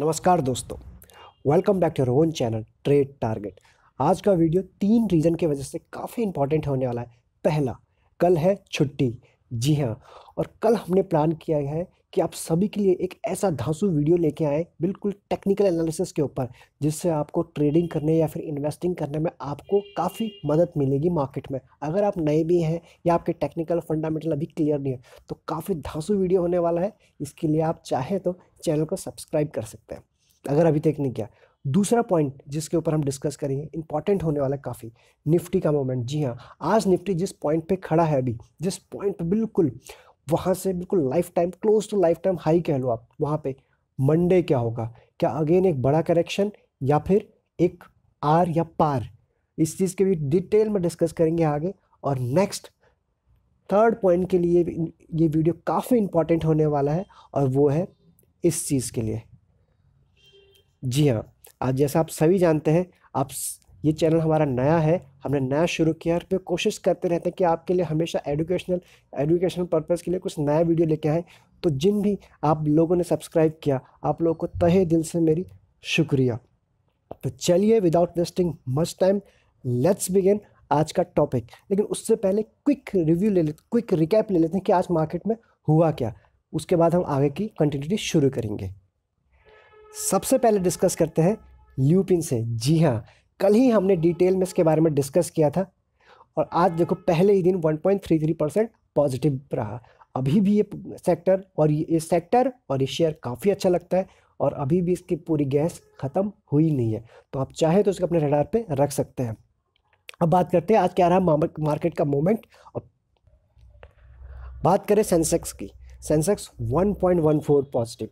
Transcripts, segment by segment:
नमस्कार दोस्तों welcome back to your channel trade target आज का वीडियो तीन रीज़न की वजह से काफ़ी इंपॉर्टेंट होने वाला है पहला कल है छुट्टी जी हाँ और कल हमने प्लान किया है कि आप सभी के लिए एक ऐसा धांसू वीडियो लेके आए बिल्कुल टेक्निकल एनालिसिस के ऊपर जिससे आपको ट्रेडिंग करने या फिर इन्वेस्टिंग करने में आपको काफ़ी मदद मिलेगी मार्केट में अगर आप नए भी हैं या आपके टेक्निकल फंडामेंटल अभी क्लियर नहीं है तो काफ़ी धांसू वीडियो होने वाला है इसके लिए आप चाहें तो चैनल को सब्सक्राइब कर सकते हैं अगर अभी तक नहीं किया दूसरा पॉइंट जिसके ऊपर हम डिस्कस करेंगे इंपॉर्टेंट होने वाला काफ़ी निफ्टी का मोमेंट जी हाँ आज निफ्टी जिस पॉइंट पे खड़ा है अभी जिस पॉइंट पे बिल्कुल वहाँ से बिल्कुल lifetime close to lifetime high कह लो आप वहाँ पे मंडे क्या होगा क्या अगेन एक बड़ा करेक्शन या फिर एक आर या पार इस चीज़ के भी डिटेल में डिस्कस करेंगे आगे और नेक्स्ट थर्ड पॉइंट के लिए ये वीडियो काफ़ी इंपॉर्टेंट होने वाला है और वो है इस चीज़ के लिए जी हाँ आज जैसा आप सभी जानते हैं आप ये चैनल हमारा नया है हमने नया शुरू किया और फिर कोशिश करते रहते हैं कि आपके लिए हमेशा एडुकेशनल एडुकेशनल पर्पज़ के लिए कुछ नया वीडियो लेके आएँ तो जिन भी आप लोगों ने सब्सक्राइब किया आप लोगों को तहे दिल से मेरी शुक्रिया तो चलिए without wasting much time let's begin आज का टॉपिक लेकिन उससे पहले क्विक रिव्यू ले लेते क्विक रिकैप ले लेते हैं कि आज मार्केट में हुआ क्या उसके बाद हम आगे की कंटिन्यूटी शुरू करेंगे सबसे पहले डिस्कस करते हैं ल्यूपिन से जी हाँ कल ही हमने डिटेल में इसके बारे में डिस्कस किया था और आज देखो पहले ही दिन 1.33 परसेंट पॉजिटिव रहा अभी भी ये सेक्टर और ये, सेक्टर और ये शेयर काफ़ी अच्छा लगता है और अभी भी इसकी पूरी गैस ख़त्म हुई नहीं है तो आप चाहे तो इसको अपने रडार पे रख सकते हैं अब बात करते हैं आज क्या रहा मार्केट का मोमेंट और बात करें सेंसेक्स की सेंसेक्स 1.14 पॉजिटिव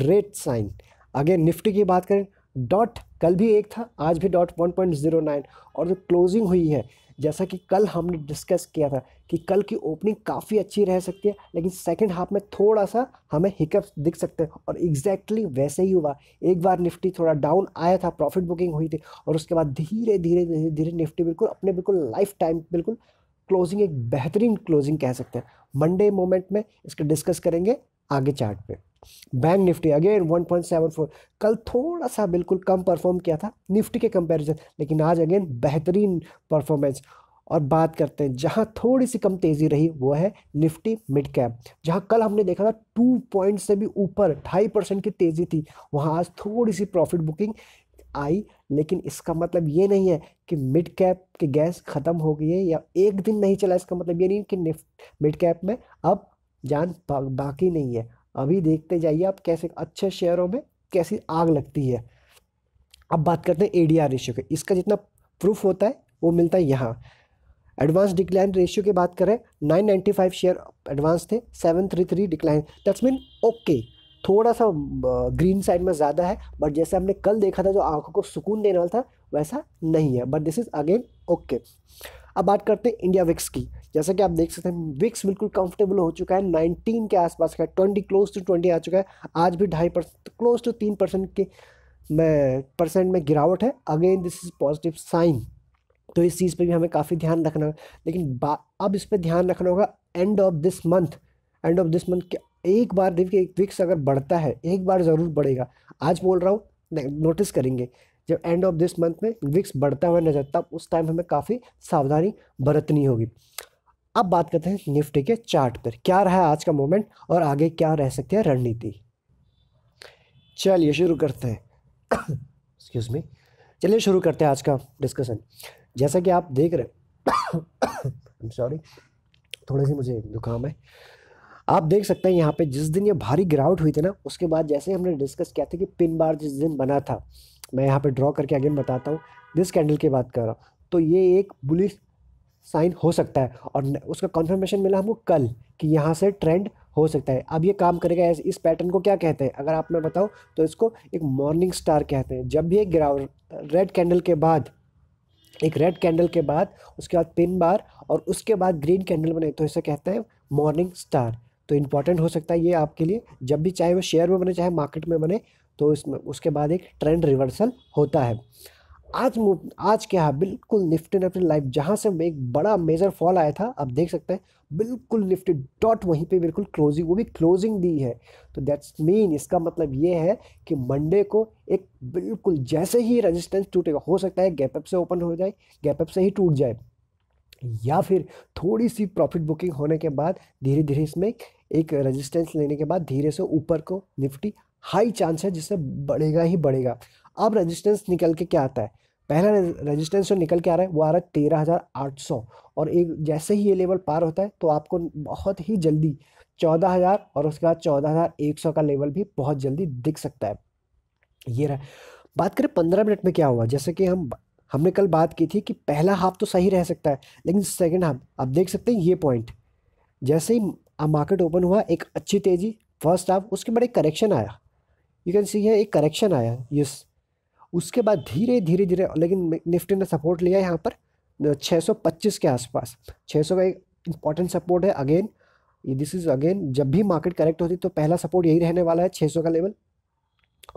ग्रेट साइन आगे निफ्टी की बात करें डॉट कल भी एक था आज भी डॉट 1.09 और जो क्लोजिंग हुई है जैसा कि कल हमने डिस्कस किया था कि कल की ओपनिंग काफ़ी अच्छी रह सकती है लेकिन सेकेंड हाफ में थोड़ा सा हमें हिकअप्स दिख सकते हैं और एग्जैक्टली exactly वैसे ही हुआ एक बार निफ्टी थोड़ा डाउन आया था प्रॉफिट बुकिंग हुई थी और उसके बाद धीरे धीरे धीरे धीरे निफ्टी बिल्कुल अपने बिल्कुल लाइफ टाइम बिल्कुल क्लोजिंग एक बेहतरीन क्लोजिंग कह सकते हैं मंडे मोमेंट में इसका डिस्कस करेंगे आगे चार्ट पे बैंक निफ्टी अगेन 1.74 कल थोड़ा सा बिल्कुल कम परफॉर्म किया था निफ्टी के कंपैरिजन लेकिन आज अगेन बेहतरीन परफॉर्मेंस और बात करते हैं जहां थोड़ी सी कम तेज़ी रही वो है निफ्टी मिड कैप जहां कल हमने देखा था टू पॉइंट से भी ऊपर ढाई परसेंट की तेज़ी थी वहां आज थोड़ी सी प्रॉफिट बुकिंग आई लेकिन इसका मतलब ये नहीं है कि मिड कैप के गैस ख़त्म हो गई है या एक दिन नहीं चला इसका मतलब ये नहीं कि निफ्ट मिड कैप में अब जान बाकी नहीं है अभी देखते जाइए आप कैसे अच्छे शेयरों में कैसी आग लगती है अब बात करते हैं ए डी आर रेशियो के इसका जितना प्रूफ होता है वो मिलता है यहाँ एडवांस डिक्लाइन रेशियो की बात करें 995 शेयर एडवांस थे 733 डिक्लाइन दैट्स मीन ओके थोड़ा सा ग्रीन साइड में ज़्यादा है बट जैसे हमने कल देखा था जो आंखों को सुकून देने वाला था वैसा नहीं है but this is again okay अब बात करते हैं इंडिया विक्स की जैसा कि आप देख सकते हैं विक्स बिल्कुल कंफर्टेबल हो चुका है नाइनटीन के आसपास का ट्वेंटी क्लोज टू ट्वेंटी आ चुका है आज भी ढाई परसेंट क्लोज टू तीन परसेंट के में परसेंट में गिरावट है again this is positive sign तो इस चीज़ पे भी हमें काफ़ी ध्यान रखना लेकिन अब इस पर ध्यान रखना होगा end of this month end of this month के एक बार के विक्स अगर बढ़ता है एक बार ज़रूर बढ़ेगा आज बोल रहा हूँ नोटिस करेंगे जब एंड ऑफ दिस मंथ में विक्स बढ़ता हुआ नजर तब उस टाइम हमें काफ़ी सावधानी बरतनी होगी अब बात करते हैं निफ्टी के चार्ट पर क्या रहा आज का मोमेंट और आगे क्या रह सकती है रणनीति चलिए शुरू करते हैं एक्सक्यूज मी चलिए शुरू करते हैं आज का डिस्कशन जैसा कि आप देख रहे हैं सॉरी थोड़ी सी मुझे जुकाम है आप देख सकते हैं यहाँ पे जिस दिन ये भारी गिरावट हुई थी ना उसके बाद जैसे हमने डिस्कस किया था कि पिन बार जिस दिन बना था मैं यहाँ पे ड्रॉ करके अगेन बताता हूँ दिस कैंडल की बात कर रहा हूँ तो ये एक बुलिस साइन हो सकता है और उसका कन्फर्मेशन मिला हमको कल कि यहाँ से ट्रेंड हो सकता है अब ये काम करेगा इस पैटर्न को क्या कहते हैं अगर आप मैं बताऊँ तो इसको एक मॉर्निंग स्टार कहते हैं जब भी एक गिरावट रेड कैंडल के बाद एक रेड कैंडल के बाद उसके बाद पिन बार और उसके बाद ग्रीन कैंडल बने तो इसे कहते हैं मॉर्निंग स्टार तो इम्पॉर्टेंट हो सकता है ये आपके लिए जब भी चाहे वो शेयर में बने चाहे मार्केट में बने तो इसमें उसके बाद एक ट्रेंड रिवर्सल होता है आज आज क्या है बिल्कुल निफ्टी निफ्टी लाइफ जहाँ से एक बड़ा मेजर फॉल आया था आप देख सकते हैं बिल्कुल निफ्टी डॉट वहीं पे बिल्कुल क्लोजिंग वो भी क्लोजिंग दी है तो दैट्स मीन इसका मतलब ये है कि मंडे को एक बिल्कुल जैसे ही रेजिस्टेंस टूटेगा हो सकता है गैपअप से ओपन हो जाए गैपअप से ही टूट जाए या फिर थोड़ी सी प्रॉफिट बुकिंग होने के बाद धीरे धीरे इसमें एक रेजिस्टेंस लेने के बाद धीरे से ऊपर को निफ्टी हाई चांस है जिससे बढ़ेगा ही बढ़ेगा अब रेजिस्टेंस निकल के क्या आता है पहला रेजिस्टेंस जो निकल के आ रहा है वो आ रहा है तेरह हज़ार आठ सौ और एक जैसे ही ये लेवल पार होता है तो आपको बहुत ही जल्दी चौदह हज़ार और उसके बाद चौदह हज़ार एक सौ का लेवल भी बहुत जल्दी दिख सकता है ये रहा बात करें पंद्रह मिनट में क्या हुआ जैसे कि हम हमने कल बात की थी कि पहला हाफ तो सही रह सकता है लेकिन सेकेंड हाफ आप देख सकते हैं ये पॉइंट जैसे ही अब मार्केट ओपन हुआ एक अच्छी तेज़ी फर्स्ट हाफ उसके बाद एक करेक्शन आया यू कैन सी है एक करेक्शन आया यस उसके बाद धीरे धीरे धीरे लेकिन निफ्टी ने सपोर्ट लिया यहाँ पर 625 के आसपास 600 का एक इंपॉर्टेंट सपोर्ट है अगेन दिस इज़ अगेन जब भी मार्केट करेक्ट होती तो पहला सपोर्ट यही रहने वाला है 600 का लेवल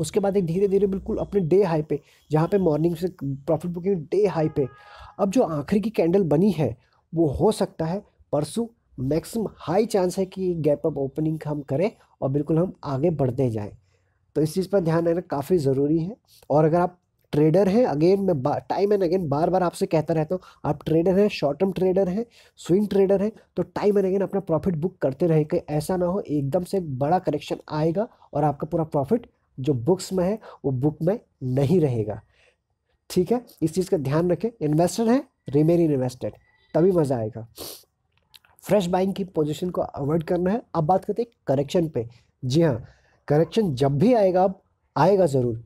उसके बाद एक धीरे धीरे बिल्कुल अपने डे हाई पे जहाँ पे मॉर्निंग से प्रॉफिट बुकिंग डे हाई पे अब जो आखिरी की कैंडल बनी है वो हो सकता है परसों मैक्सिमम हाई चांस है कि गैप अप ओपनिंग हम करें और बिल्कुल हम आगे बढ़ते जाएं तो इस चीज़ पर ध्यान रखना काफ़ी ज़रूरी है और अगर आप ट्रेडर हैं अगेन मैं टाइम एंड अगेन बार बार आपसे कहता रहता हूँ आप ट्रेडर हैं शॉर्ट टर्म ट्रेडर हैं स्विंग ट्रेडर हैं तो टाइम एंड अगेन अपना प्रॉफिट बुक करते रहें कहीं ऐसा ना हो एकदम से बड़ा करेक्शन आएगा और आपका पूरा प्रॉफिट जो बुक्स में है वो बुक में नहीं रहेगा ठीक है इस चीज़ का ध्यान रखें इन्वेस्टर हैं रिमेन इन्वेस्टेड तभी मज़ा आएगा फ्रेश बाइंग की पोजीशन को अवॉइड करना है अब बात करते हैं करेक्शन पे जी हाँ करेक्शन जब भी आएगा अब आएगा ज़रूर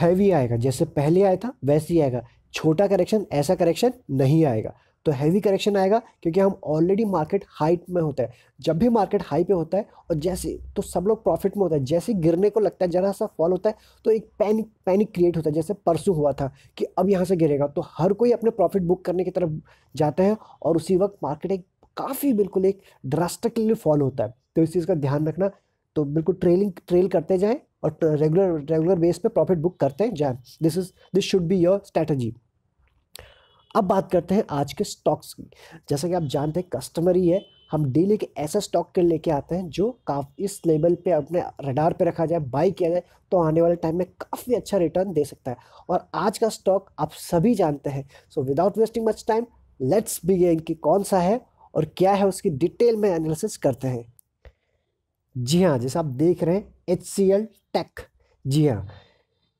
हैवी आएगा जैसे पहले आया था वैसे ही आएगा छोटा करेक्शन ऐसा करेक्शन नहीं आएगा तो हैवी करेक्शन आएगा क्योंकि हम ऑलरेडी मार्केट हाइट में होता है जब भी मार्केट हाई पे होता है और जैसे तो सब लोग प्रॉफिट में होता है जैसे गिरने को लगता है जरा सा फॉल होता है तो एक पैनिक पैनिक क्रिएट होता है जैसे परसों हुआ था कि अब यहाँ से गिरेगा तो हर कोई अपने प्रॉफिट बुक करने की तरफ जाता है और उसी वक्त मार्केट एक काफ़ी बिल्कुल एक ड्रास्टिकली फॉल होता है तो इस चीज़ का ध्यान रखना तो बिल्कुल ट्रेलिंग ट्रेल करते जाएँ और रेगुलर रेगुलर बेस पे प्रॉफिट बुक करते जाएं this is this should be your strategy अब बात करते हैं आज के स्टॉक्स की जैसा कि आप जानते हैं कस्टमर ही है हम डेली के ऐसा स्टॉक के लेके आते हैं जो काफ़ी इस लेवल पे अपने रडार पे रखा जाए बाई किया जाए तो आने वाले टाइम में काफ़ी अच्छा रिटर्न दे सकता है और आज का स्टॉक आप सभी जानते हैं so without wasting much time let's begin कि कौन सा है और क्या है उसकी डिटेल में एनालिसिस करते हैं जी हाँ जैसे आप देख रहे हैं एच सी एल टेक जी हाँ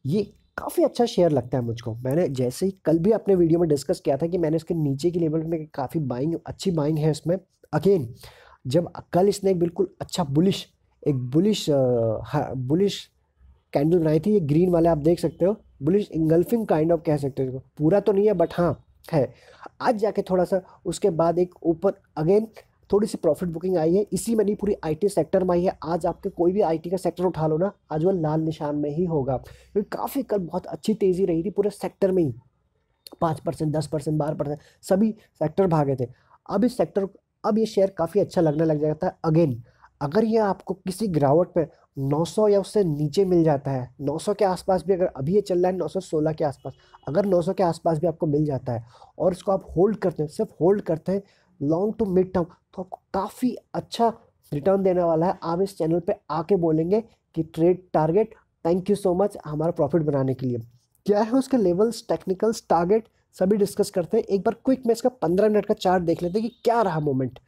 ये काफ़ी अच्छा शेयर लगता है मुझको मैंने जैसे ही कल भी अपने वीडियो में डिस्कस किया था कि मैंने इसके नीचे की लेवल में काफ़ी बाइंग अच्छी बाइंग है इसमें अगेन जब कल इसने एक बिल्कुल अच्छा बुलिश एक बुलिश बुलिश कैंडल बनाई थी ये ग्रीन वाले आप देख सकते हो बुलिश इंगल्फिंग काइंड ऑफ कह सकते हो पूरा तो नहीं है बट हाँ है आज जाके थोड़ा सा उसके बाद एक ऊपर अगेन थोड़ी सी प्रॉफिट बुकिंग आई है इसी में नहीं पूरी आईटी सेक्टर में आई है आज आपके कोई भी आईटी का सेक्टर उठा लो ना आज वो लाल निशान में ही होगा क्योंकि काफ़ी कल बहुत अच्छी तेज़ी रही थी पूरे सेक्टर में ही पाँच परसेंट दस परसेंट बारह परसेंट सभी सेक्टर भागे थे अब इस सेक्टर अब ये शेयर काफ़ी अच्छा लगने लग जाता है अगेन अगर ये आपको किसी गिरावट पर 900 या उससे नीचे मिल जाता है 900 के आसपास भी अगर अभी ये चल रहा है 916 के आसपास अगर 900 के आसपास भी आपको मिल जाता है और इसको आप होल्ड करते हैं सिर्फ होल्ड करते हैं लॉन्ग टू मिड टर्म तो आपको काफ़ी अच्छा रिटर्न देने वाला है आप इस चैनल पर आके बोलेंगे कि trade target thank you so much हमारा प्रॉफिट बनाने के लिए क्या है उसके लेवल्स टेक्निकल्स टारगेट सभी डिस्कस करते हैं एक बार क्विक में इसका पंद्रह मिनट का चार्ट देख लेते हैं कि क्या रहा मोमेंट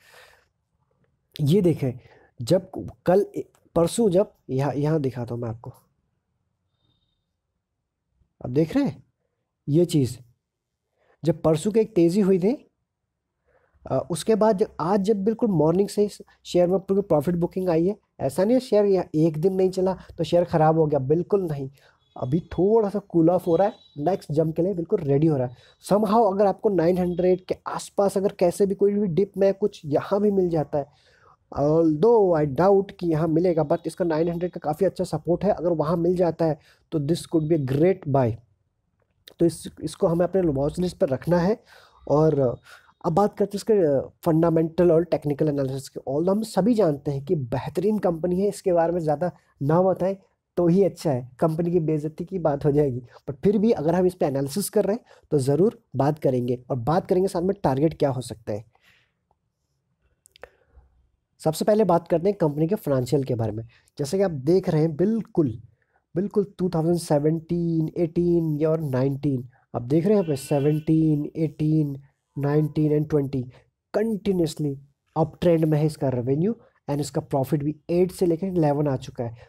ये देखें जब कल परसों जब यहाँ यहाँ दिखाता हूँ मैं आपको अब देख रहे हैं ये चीज़ जब परसों की एक तेज़ी हुई थी उसके बाद जब आज जब बिल्कुल मॉर्निंग से शेयर में बिल्कुल प्रॉफिट बुकिंग आई है ऐसा नहीं है शेयर एक दिन नहीं चला तो शेयर ख़राब हो गया बिल्कुल नहीं अभी थोड़ा सा कूल ऑफ हो रहा है नेक्स्ट जंप के लिए बिल्कुल रेडी हो रहा है समहाउ अगर आपको 900 के आसपास अगर कैसे भी कोई भी डिप में कुछ यहाँ भी मिल जाता है ऑल दो आई डाउट कि यहाँ मिलेगा बट इसका 900 का काफ़ी अच्छा सपोर्ट है अगर वहाँ मिल जाता है तो this could be great buy तो इस इसको हमें अपने वॉच लिस्ट पर रखना है और अब बात करते हैं इसके फंडामेंटल और टेक्निकल एनालिसिस के ऑल हम सभी जानते हैं कि बेहतरीन कंपनी है इसके बारे में ज़्यादा ना बताएं तो ही अच्छा है कंपनी की बेजती की बात हो जाएगी बट फिर भी अगर हम इस पर एनालिसिस कर रहे हैं तो ज़रूर बात करेंगे और बात करेंगे साथ में टारगेट क्या हो सकता है सबसे पहले बात करते हैं कंपनी के फाइनेंशियल के बारे में जैसे कि आप देख रहे हैं बिल्कुल बिल्कुल 2017, 18 और 19 आप देख रहे हैं यहाँ पे 17, 18, 19 एंड 20 कंटिन्यूसली अप ट्रेंड में है इसका रेवेन्यू एंड इसका प्रॉफिट भी एट से लेकर इलेवन आ चुका है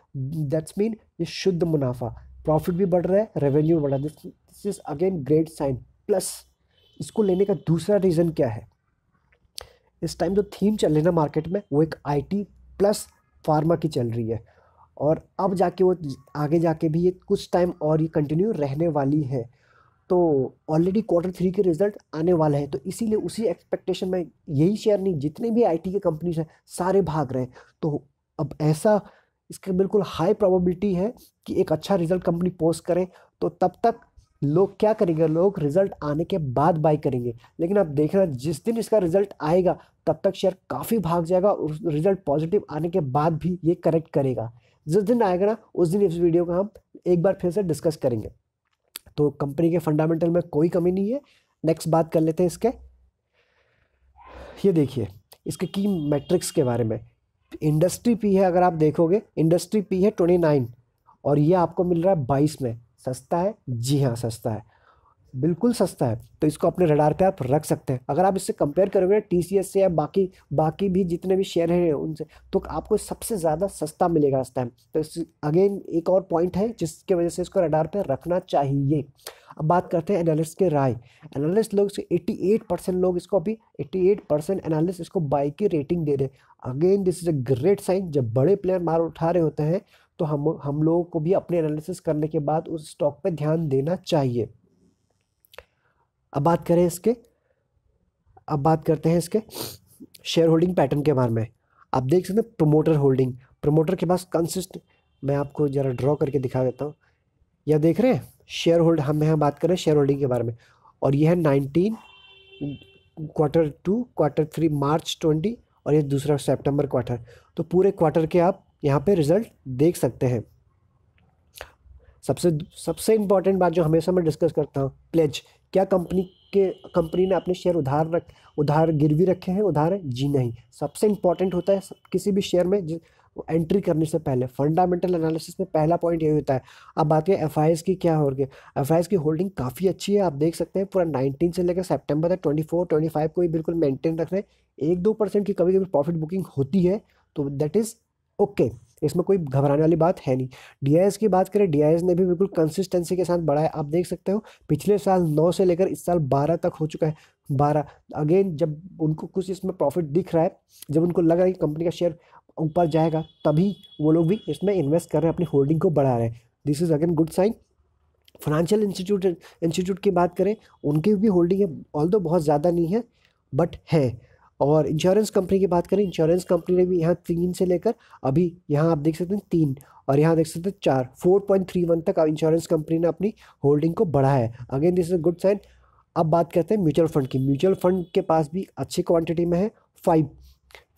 दैट्स मीन ये शुद्ध मुनाफा प्रॉफिट भी बढ़ रहा है रेवेन्यू बढ़ रहा है this is again great sign plus इसको लेने का दूसरा रीज़न क्या है इस टाइम जो थीम चल रही है ना मार्केट में वो एक आईटी प्लस फार्मा की चल रही है और अब जाके वो आगे जाके भी ये कुछ टाइम और ये कंटिन्यू रहने वाली है तो ऑलरेडी क्वार्टर थ्री के रिजल्ट आने वाला है तो इसीलिए उसी एक्सपेक्टेशन में यही शेयर नहीं जितने भी आईटी के कंपनीज हैं सारे भाग रहे हैं तो अब ऐसा इसके बिल्कुल हाई प्रोबेबिलिटी है कि एक अच्छा रिजल्ट कंपनी पोस्ट करें तो तब तक लोग क्या करेंगे लोग रिजल्ट आने के बाद बाई करेंगे लेकिन आप देखना जिस दिन इसका रिजल्ट आएगा तब तक शेयर काफ़ी भाग जाएगा और रिजल्ट पॉजिटिव आने के बाद भी ये करेक्ट करेगा जिस दिन आएगा ना उस दिन इस वीडियो का हम एक बार फिर से डिस्कस करेंगे तो कंपनी के फंडामेंटल में कोई कमी नहीं है नेक्स्ट बात कर लेते हैं इसके ये देखिए इसके की मैट्रिक्स के बारे में इंडस्ट्री पी है अगर आप देखोगे इंडस्ट्री पी है ट्वेंटी नाइन और ये आपको मिल रहा है बाईस में सस्ता है जी हाँ सस्ता है बिल्कुल सस्ता है तो इसको अपने रडार पे आप रख सकते हैं अगर आप इससे कंपेयर करोगे टी सी एस से या बाकी बाकी भी जितने भी शेयर हैं उनसे तो आपको सबसे ज़्यादा सस्ता मिलेगा इस टाइम तो इस अगेन एक और पॉइंट है जिसके वजह से इसको रडार पे रखना चाहिए अब बात करते हैं एनालिस्ट के राय एनालिस्ट लोग एट्टी एट परसेंट लोग इसको अभी एट्टी एट परसेंट एनालिस्ट इसको बाई की रेटिंग दे रहे हैं again this is a great sign जब बड़े प्लेयर मार उठा रहे होते हैं तो हम हम लोगों को भी अपने एनालिसिस करने के बाद उस स्टॉक पर ध्यान देना चाहिए अब बात करें इसके अब बात करते हैं इसके शेयर होल्डिंग पैटर्न के बारे में आप देख सकते हैं प्रोमोटर होल्डिंग प्रोमोटर के पास कंसिस्ट मैं आपको ज़रा ड्रॉ करके दिखा देता हूँ यह देख रहे हैं शेयर होल्ड हम यहाँ बात कर रहे हैं शेयर होल्डिंग के बारे में और यह है nineteen quarter two quarter three March twenty और ये दूसरा सेप्टेम्बर क्वार्टर तो पूरे क्वार्टर के आप यहाँ पे रिज़ल्ट देख सकते हैं सबसे सबसे इम्पॉर्टेंट बात जो हमेशा मैं डिस्कस करता हूँ प्लेज क्या कंपनी के कंपनी ने अपने शेयर उधार रख उधार गिरवी रखे हैं उधार जी नहीं सबसे इम्पॉर्टेंट होता है किसी भी शेयर में एंट्री करने से पहले फंडामेंटल एनालिसिस में पहला पॉइंट यही होता है अब बात करें एफ की क्या हो रही है एफ की होल्डिंग काफ़ी अच्छी है आप देख सकते हैं पूरा नाइनटीन से लेकर सेप्टेम्बर तक ट्वेंटी फोर ट्वेंटी फाइव को भी बिल्कुल मेंटेन रख रहे हैं एक दो परसेंट की कभी कभी प्रॉफिट बुकिंग होती है तो दैट इज़ ओके इसमें कोई घबराने वाली बात है नहीं डी की बात करें डी ने भी बिल्कुल कंसिस्टेंसी के साथ बढ़ाया आप देख सकते हो पिछले साल नौ से लेकर इस साल बारह तक हो चुका है बारह अगेन जब उनको कुछ इसमें प्रॉफिट दिख रहा है जब उनको लग रहा है कि कंपनी का शेयर ऊपर जाएगा तभी वो लोग भी इसमें इन्वेस्ट कर रहे हैं अपनी होल्डिंग को बढ़ा रहे हैं this is again good sign financial institute institute की बात करें उनकी भी होल्डिंग है ऑल बहुत ज़्यादा नहीं है बट है और इंश्योरेंस कंपनी की बात करें इंश्योरेंस कंपनी ने भी यहाँ तीन से लेकर अभी यहाँ आप देख सकते हैं तीन और यहाँ देख सकते हैं चार फोर पॉइंट थ्री वन तक इंश्योरेंस कंपनी ने अपनी होल्डिंग को बढ़ाया है again this is a good sign अब बात करते हैं म्यूचुअल फंड की म्यूचुअल फंड के पास भी अच्छी क्वांटिटी में है फाइव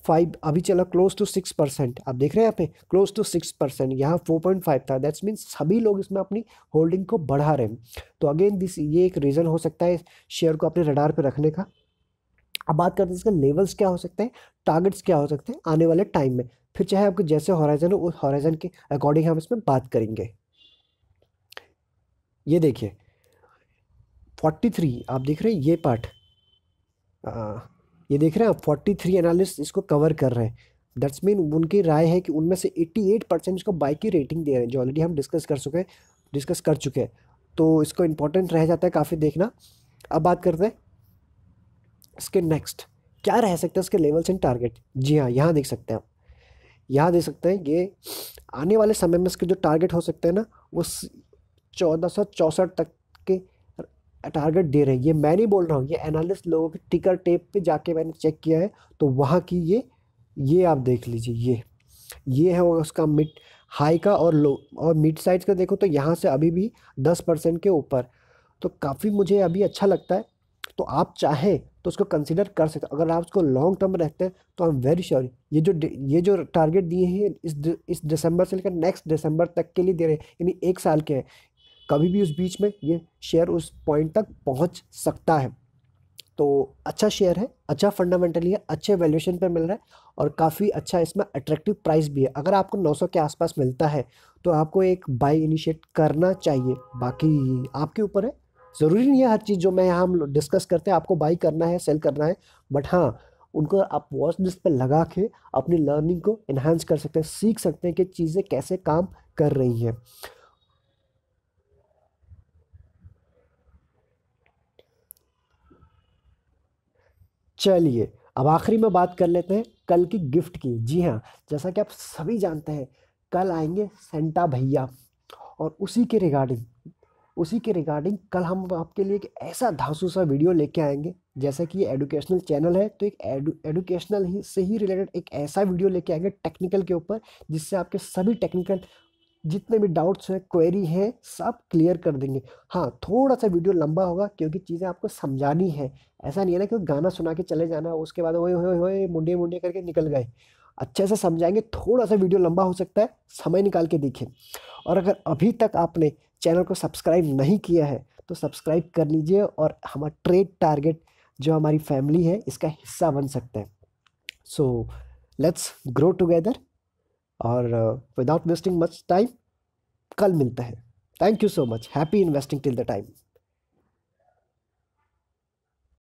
फाइव अभी चला क्लोज टू सिक्स परसेंट आप देख रहे हैं यहाँ पे क्लोज टू सिक्स परसेंट यहाँ फोर पॉइंट फाइव था दैट्स मीन सभी लोग इसमें अपनी होल्डिंग को बढ़ा रहे हैं तो अगेन दिस ये एक रीज़न हो सकता है शेयर को अपने रडार पे रखने का अब बात करते हैं इसके लेवल्स क्या हो सकते हैं टारगेट्स क्या हो सकते हैं आने वाले टाइम में फिर चाहे आपके जैसे हॉराइजन हो उस हॉराइजन के अकॉर्डिंग हम इसमें बात करेंगे ये देखिए फोर्टी थ्री आप देख रहे हैं ये पार्ट ये देख रहे हैं आप फोर्टी थ्री एनालिस्ट इसको कवर कर रहे हैं दैट्स मीन उनकी राय है कि उनमें से एट्टी एट परसेंट इसको बाइक की रेटिंग दे रहे हैं जो ऑलरेडी हम डिस्कस कर चुके हैं डिस्कस कर चुके हैं तो इसको इम्पोर्टेंट रह जाता है काफ़ी देखना अब बात करते हैं इसके नेक्स्ट क्या रह सकते हैं इसके लेवल्स एंड टारगेट जी हाँ यहाँ देख सकते हैं आप यहाँ देख सकते हैं ये आने वाले समय में इसके जो टारगेट हो सकते हैं ना वो चौदह सौ चौंसठ तक के टारगेट दे रहे हैं ये मैं नहीं बोल रहा हूँ ये एनालिस्ट लोगों के टिकर टेप पे जाके मैंने चेक किया है तो वहाँ की ये ये आप देख लीजिए ये ये है उसका मिड हाई का और लो और मिड साइज का देखो तो यहाँ से अभी भी दस परसेंट के ऊपर तो काफ़ी मुझे अभी अच्छा लगता है तो आप चाहें तो उसको कंसिडर कर सकते अगर आप उसको लॉन्ग टर्म रखते हैं तो आई एम वेरी श्योर ये जो ये जो टारगेट दिए हैं इस इस दिसंबर से लेकर नेक्स्ट दिसंबर तक के लिए दे रहे हैं यानी एक साल के हैं कभी भी उस बीच में ये शेयर उस पॉइंट तक पहुंच सकता है तो अच्छा शेयर है अच्छा फंडामेंटली है अच्छे वैल्यूशन पे मिल रहा है और काफ़ी अच्छा इसमें अट्रैक्टिव प्राइस भी है अगर आपको 900 के आसपास मिलता है तो आपको एक बाई इनिशिएट करना चाहिए बाकी आपके ऊपर है ज़रूरी नहीं है हर चीज़ जो मैं यहाँ हम डिस्कस करते हैं आपको बाई करना है सेल करना है बट हाँ उनको आप वॉच लिस्ट पर लगा के अपनी लर्निंग को इन्हांस कर सकते हैं सीख सकते हैं कि चीज़ें कैसे काम कर रही हैं चलिए अब आखिरी में बात कर लेते हैं कल की गिफ्ट की जी हाँ जैसा कि आप सभी जानते हैं कल आएंगे सेंटा भैया और उसी के रिगार्डिंग उसी के रिगार्डिंग कल हम आपके लिए एक ऐसा धांसू सा वीडियो लेके आएंगे जैसा कि ये एडुकेशनल चैनल है तो एक एडु एडुकेशनल ही से ही रिलेटेड एक ऐसा वीडियो लेके आएंगे टेक्निकल के ऊपर जिससे आपके सभी टेक्निकल जितने भी डाउट्स हैं क्वेरी हैं सब क्लियर कर देंगे हाँ थोड़ा सा वीडियो लंबा होगा क्योंकि चीज़ें आपको समझानी है ऐसा नहीं है ना कि गाना सुना के चले जाना उसके बाद ओए होए मुंडे मुंडे करके निकल गए अच्छे से समझाएंगे थोड़ा सा वीडियो लंबा हो सकता है समय निकाल के देखें और अगर अभी तक आपने चैनल को सब्सक्राइब नहीं किया है तो सब्सक्राइब कर लीजिए और हमारा ट्रेड टारगेट जो हमारी फैमिली है इसका हिस्सा बन सकते uh, हैं सो लेट्स ग्रो टुगेदर और विदाउट वेस्टिंग मच टाइम कल मिलता है thank you so much happy investing till the time